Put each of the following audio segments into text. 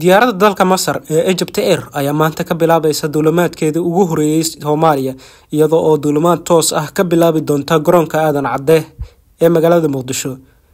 diyaaradda dalka masar ee egypt air ayaa maanta ka bilaabaysa duulamaadkeeda ugu horeeyey soomaaliya iyada oo duulamaad toos ah ka bilaabi doonta garoonka aadan cadde ee magaalada muqdisho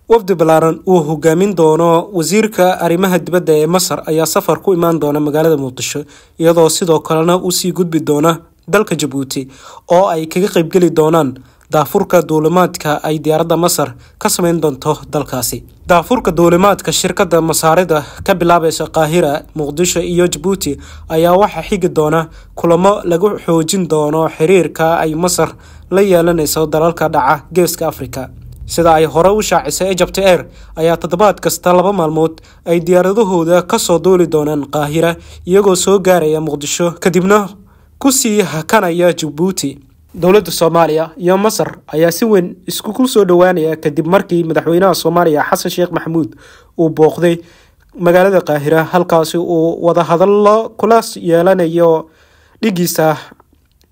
wafdi balaaran uu hogaamin doono wasiirka arrimaha dibadda ee masar ayaa safar ku imaan doona magaalada muqdisho iyadoo sidoo kalena usii gudbi doona dalka jabuuti oo ay kaga qaybgeli doonaan daafurka duulimaadka ay diyaaradda masar ka sameyn doonto dalkaasi daafurka duulimaadka shirkadda masaarida ka bilaabaysa kaahira muqdisho iyo jabuuti ayaa waxaa xigi doona kulamo lagu xoojin doono xiriirka ay masar la yeelanayso dalalka dhaca geeska afrika sida ay hore u shaacisay egypt air ayaa toddobaad kasta laba maalmood ay diyaaradahooda ka soo duuli doonaan kaahira iyagoo soo gaaraya muqdisho kadibna kusii hakanaya jabuuti dowladda soomaaliya iyo masar ayaa si weyn iskugu soo dhowaanaya kadib markii madaxweynaha soomaaliya xasan sheekh maxamuud uu booqday magaalada qaahira halkaasi uu wadahadallo kula yeelanayo dhigiisa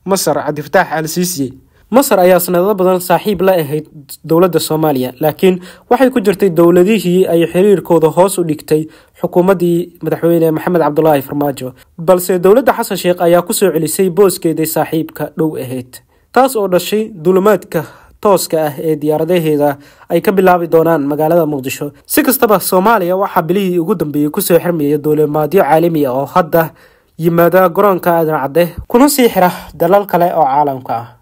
masar cabdifitaax al siisiye masar ayaa sanado badan saaxiib la ahayd dowladda soomaaliya laakiin waxay ku jirtay dowladihii ay xiriirkooda hoos u dhigtay xukuumaddii madaxweyne maxamed cabdulaahi farmaajo balse dowladda xasan sheekh ayaa kusoo celisay booskeedii saaxiibka dhow ahayd taas oo dhashay dulimaadka tooska ah ee diyaaradaheeda ay ka bilaabi doonaan magaalada muqdisho si kastaba soomaaliya waxaa bilihii ugu dambeeyey kusoo xirmaya duulimaadyo caalami ah oo hadda yimaada garoonka aadan cadde kuna sii xira dalal kale oo caalamka ah